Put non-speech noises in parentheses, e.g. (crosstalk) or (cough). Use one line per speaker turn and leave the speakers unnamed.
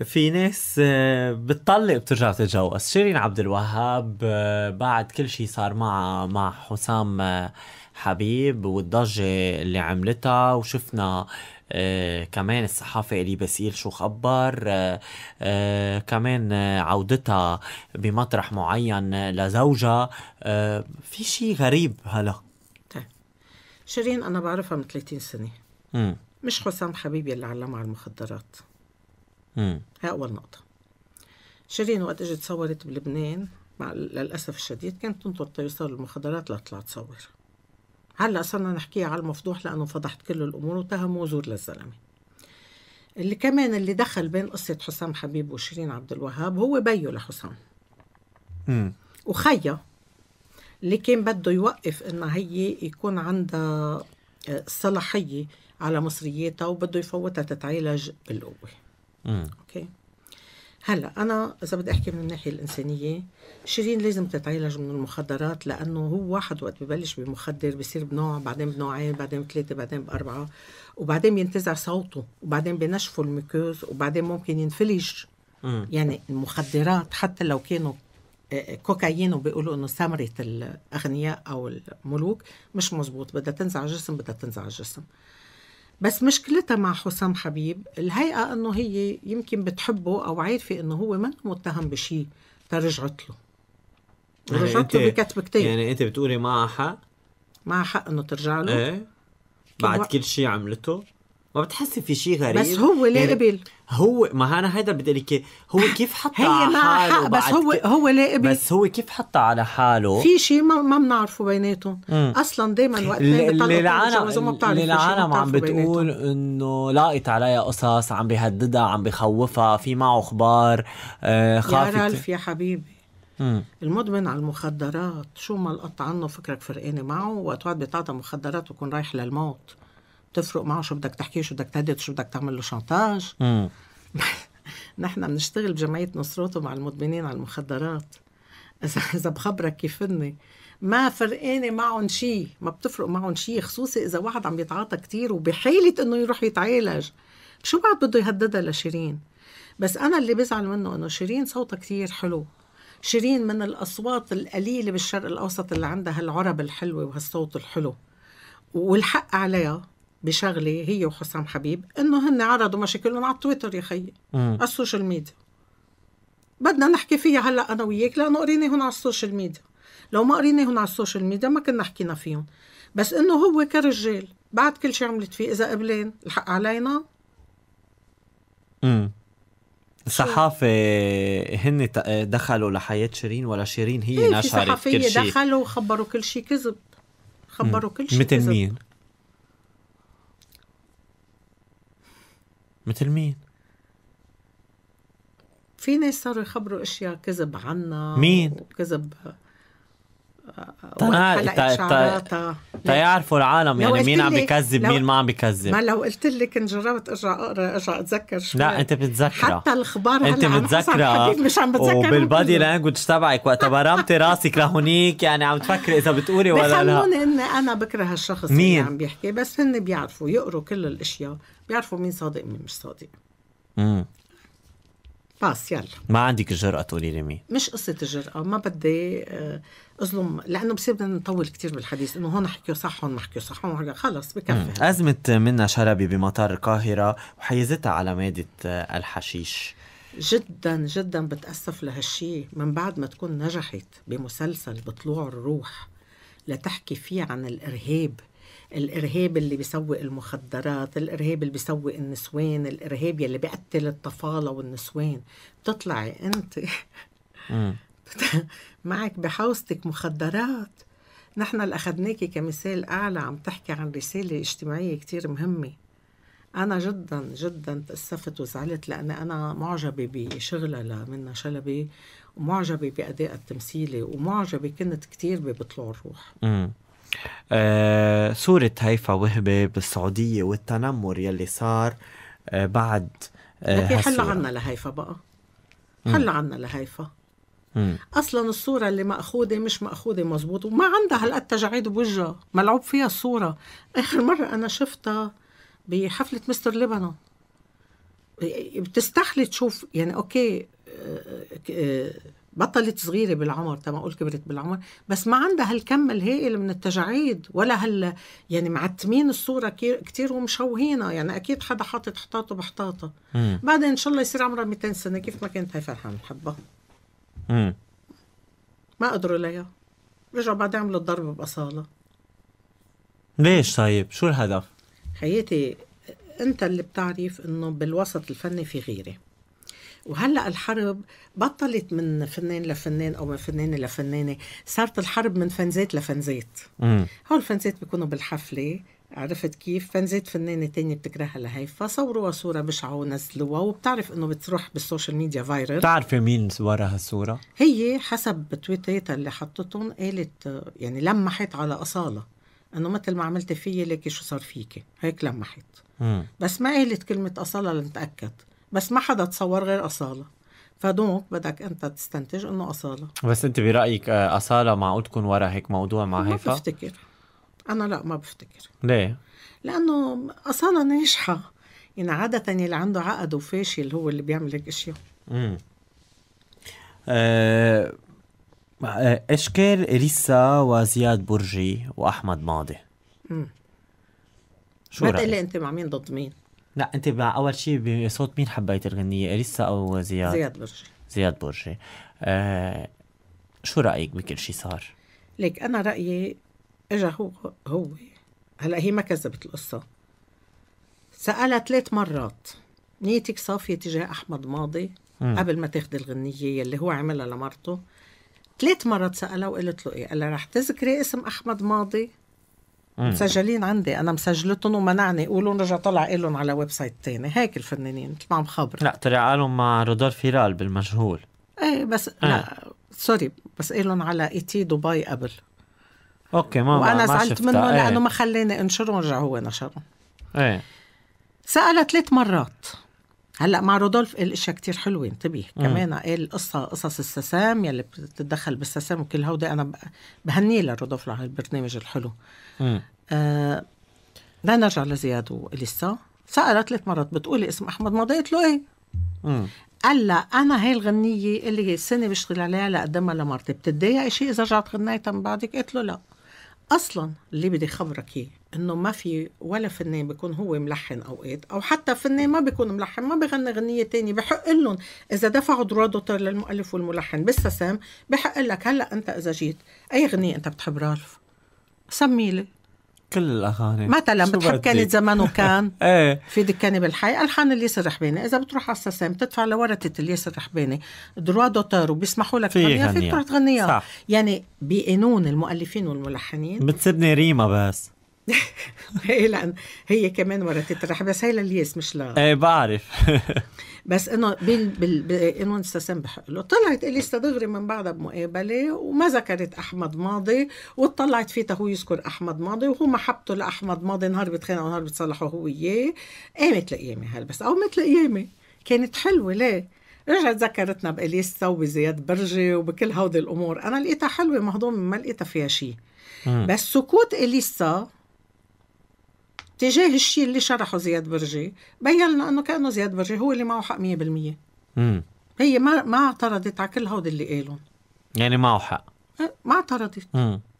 في ناس آه، بتطلق بترجع تتجوز شيرين عبد الوهاب آه، بعد كل شيء صار معها مع حسام آه، حبيب والضجة اللي عملتها وشفنا كمان الصحافة اللي بسيل شو خبر كمان عودتها بمطرح معين لزوجها في شيء غريب هلا طيب
شيرين أنا بعرفها من 30 سنة مم. مش حسام حبيبي اللي علمها على المخدرات هاي أول نقطة شيرين وقت اجت صورت بلبنان مع للأسف الشديد كانت تنطر تيسر المخدرات لتطلع تصور هلا صرنا نحكيها على المفضوح لأنه فضحت كل الأمور واتهموا زور للزلمة اللي كمان اللي دخل بين قصة حسام حبيب وشيرين عبد الوهاب هو بيو لحسام وخيا اللي كان بده يوقف انها هي يكون عندها آه، صلاحية على مصرياتها وبده يفوتها تتعالج بالقوة
اوكي
هلا انا اذا بدي احكي من الناحيه الانسانيه شيرين لازم تتعالج من المخدرات لانه هو واحد وقت ببلش بمخدر بصير بنوع بعدين بنوعين بعدين بثلاثه بعدين باربعه وبعدين بينتزع صوته وبعدين بنشفوا الميكوز وبعدين ممكن ينفلج يعني المخدرات حتى لو كانوا آه، آه، كوكايين وبيقولوا انه ثمره الاغنياء او الملوك مش مزبوط بدها تنزع الجسم بدها تنزع الجسم بس مشكلتها مع حسام حبيب الهيئة أنه هي يمكن بتحبه أو عارفة أنه هو من متهم بشيء ترجعت له يعني رجعت له بكتب كتير
يعني أنت بتقولي معها حق
معها حق أنه ترجع له ايه بعد كل
شيء عملته ما بتحسي في شيء غريب بس هو ليه يعني قبل هو ما انا هيدا بدي لك هو كيف حط على حاله بس هو هو ليه قبل بس هو كيف حط على حاله في
شيء ما ما بنعرفه بيناتهم اصلا دائما وقت اللي العالم اللي العالم عم بتقول
انه لاقت عليها قصص عم بيهددها عم بخوفها في معه اخبار آه، خافت يا رالف
يا حبيبي المدمن على المخدرات شو ما لقط عنه فكرك فرقانه معه وقت واحد بيتعاطى مخدرات وكون رايح للموت تفرق معه شو بدك تحكي شو بدك تهدد شو بدك تعمل له شانتاج (laughs) نحن بنشتغل بجمعية نصرته مع المدمنين على المخدرات إذا إذا بخبرك كيفني ما فرقانة معهم شيء ما بتفرق معهم شيء خصوصي إذا واحد عم يتعاطى كتير وبحالة إنه يروح يتعالج شو بعد بده يهددها لشيرين بس أنا اللي بزعل منه إنه شيرين صوتها كتير حلو شيرين من الأصوات القليلة بالشرق الأوسط اللي عندها هالعرب الحلوة وهالصوت الحلو والحق عليها بشغله هي وحسام حبيب انه هن عرضوا مشاكلهم على تويتر يا خيي على السوشيال ميديا بدنا نحكي فيها هلا انا وياك لانه قريناهم على السوشيال ميديا لو ما قريناهم على السوشيال ميديا ما كنا حكينا فيهم بس انه هو كرجال بعد كل شيء عملت فيه اذا قبلين الحق علينا
امم الصحافة هن دخلوا لحياة شيرين ولا شيرين هي إيه نشرت كل شيء صحفية
دخلوا وخبروا كل شيء كذب خبروا مم. كل شيء مثل مين؟ مثل مين؟ في ناس صاروا يخبروا اشياء كذب عنا مين؟ وكذب
تا طيب، طيب، طيب، يعرفوا العالم يعني مين عم بكذب مين ما عم بكذب ما لو
قلت لك كنت جربت ارجع اقرا ارجع اتذكر شوي لا انت
بتتذكره حتى
الاخبار انت متذكره مش عم بتذكر وبالبادي
لانجوج تبعك وقت برمتي راسك لهونيك يعني عم تفكري اذا بتقولي ولا لا بخلوني
اني انا بكره هالشخص اللي عم بيحكي بس هن بيعرفوا يقروا كل الاشياء بيعرفوا مين صادق مين مش صادق امم باس يلا
ما عندك الجرأة تقولي لي مين
مش قصة الجرأة ما بدي آه، اظلم لانه بصير بدنا نطول كثير بالحديث انه هون حكيوا صح هون ما حكيوا صح هون خلص بكفي
أزمة منى شربي بمطار القاهرة وحيزتها على مادة آه،
الحشيش جدا جدا بتأسف لهالشي من بعد ما تكون نجحت بمسلسل بطلوع الروح لتحكي فيه عن الإرهاب الارهاب اللي بيسوق المخدرات الارهاب اللي بيسوق النسوان الارهاب يلي بيقتل الطفاله والنسوان بتطلعي انت (laughs) معك بحوزتك مخدرات نحن اللي أخذناكي كمثال أعلى عم تحكي عن رسالة اجتماعية كتير مهمة أنا جدا جدا تأسفت وزعلت لأن أنا معجبة بشغلها لمنى شلبي ومعجبة بادائها التمثيلي ومعجبة كنت كتير ببطلوع الروح
آه صورة هيفا وهبة بالسعودية والتنمر يلي صار آه بعد آه حل عنا
لهيفا بقى حل عنا لهيفا اصلا الصوره اللي ماخوذه مش ماخوذه مزبوط وما عندها هالقد تجاعيد بوجهها ملعوب فيها الصوره اخر مره انا شفتها بحفله مستر لبنان بتستحلي تشوف يعني اوكي آه، آه، بطلت صغيرة بالعمر تما أقول كبرت بالعمر بس ما عندها هالكم الهائل من التجاعيد ولا هال يعني معتمين الصورة كتير ومشوهينها يعني أكيد حدا حاطط حطاطه بحطاطه بعدين إن شاء الله يصير عمرها 200 سنة كيف ما كانت هاي فرحان بحبها ما قدروا ليها رجعوا بعد عملوا الضرب بأصالة
ليش طيب شو الهدف؟
حياتي أنت اللي بتعرف إنه بالوسط الفني في غيرة وهلا الحرب بطلت من فنان لفنان او من فنانه لفنانه صارت الحرب من فنزات لفنزات هول الفنزات بيكونوا بالحفله عرفت كيف فنزات فنانه تانية بتكرهها لهي صوروها صوره بشعه ونزلوها وبتعرف انه بتروح بالسوشيال ميديا فايرل
بتعرفي مين ورا هالصوره
هي حسب تويتاتها اللي حطتهم قالت يعني لمحت على اصاله انه مثل ما عملتي فيي ليكي شو صار فيكي هيك لمحت مم. بس ما قالت كلمه اصاله لنتاكد بس ما حدا تصور غير أصالة فدونك بدك انت تستنتج انه اصاله
بس انت برايك آه، اصاله معقول تكون ورا هيك موضوع مع هيفا؟ ما بفتكر
انا لا ما بفتكر ليه؟ لانه اصاله ناجحه يعني عاده اللي عنده عقد وفاشل هو اللي بيعمل هيك اشياء
امم أه اشكال اليسا وزياد برجي واحمد ماضي امم شو ما تقلي
انت مع مين ضد مين
لا انت مع اول شيء بصوت مين حبيت الغنيه اليسا او زياد زياد برجي زياد برجي آه شو رايك بكل
شيء صار ليك انا رايي اجا هو هو هلا هي ما كذبت القصه سالها ثلاث مرات نيتك صافيه تجاه احمد ماضي م. قبل ما تاخذ الغنيه يلي هو عملها لمرته ثلاث مرات سالها وقلت له ايه قال لها رح تذكري اسم احمد ماضي مسجلين عندي انا مسجلتهم ومنعني يقولون رجع طلع لهم على ويب سايت تاني هيك الفنانين مثل ما عم خبر لا
طلع لهم مع رودار فيرال بالمجهول
ايه بس آه. لا سوري بس قالوا على اي تي دبي قبل
اوكي ما وانا ما زعلت منه ايه. لانه ما
خلاني انشره ورجع هو نشره ايه سألها ثلاث مرات هلا مع رودولف قال اشياء كثير حلوه انتبه كمان قال قصه قصص السسام يلي بتتدخل بالسسام وكل هودي انا بهنيه لرودولف على البرنامج الحلو آه نرجع لزياد واليسا سالت ثلاث مرات بتقولي اسم احمد ماضي قالت له ايه قال لا انا هاي الغنيه اللي السنه بشتغل عليها لقدمها لمرتي بتتضايق شيء اذا رجعت غنيتها من بعدك قلت له لا اصلا اللي بدي خبرك اياه انه ما في ولا فنان بيكون هو ملحن اوقات او حتى فنان ما بيكون ملحن ما بغني غنيه تانية بحق لهم اذا دفعوا درادوتر للمؤلف والملحن بالسسام بحق لك هلا انت اذا جيت اي غنيه انت بتحب رالف سمي لي كل الاغاني مثلا بتحب كانت زمان وكان (laughs) ايه في دكاني بالحي الحان الياسر رحباني اذا بتروح على السسام بتدفع لورثه الياسر رحباني دروا دوتار وبيسمحوا لك تغنيها فيك تروح تغنيها يعني بقانون المؤلفين والملحنين
بتسبني ريما بس (laughs)
هي إيه، لان هي كمان مرة تترح بس هي للياس مش لا
ايه بعرف (laughs)
بس انه بال بال, بال... انه نستسمح له طلعت اليسا دغري من بعدها بمقابله وما ذكرت احمد ماضي وطلعت فيه هو يذكر احمد ماضي وهو محبته لاحمد ماضي نهار بتخانقوا نهار بتصلحوا هو اياه قامت لقيامه هل بس او مثل قيامه كانت حلوه ليه رجعت ذكرتنا باليسا وبزياد برجي وبكل هودي الامور انا لقيتها حلوه مهضومه ما لقيتها فيها شيء بس سكوت اليسا تجاه الشيء اللي شرحه زياد برجي بين لنا انه كانه زياد برجي هو اللي معه حق 100% امم هي ما ما اعترضت على كل هود اللي قالهم
يعني معه حق
أه، ما اعترضت
امم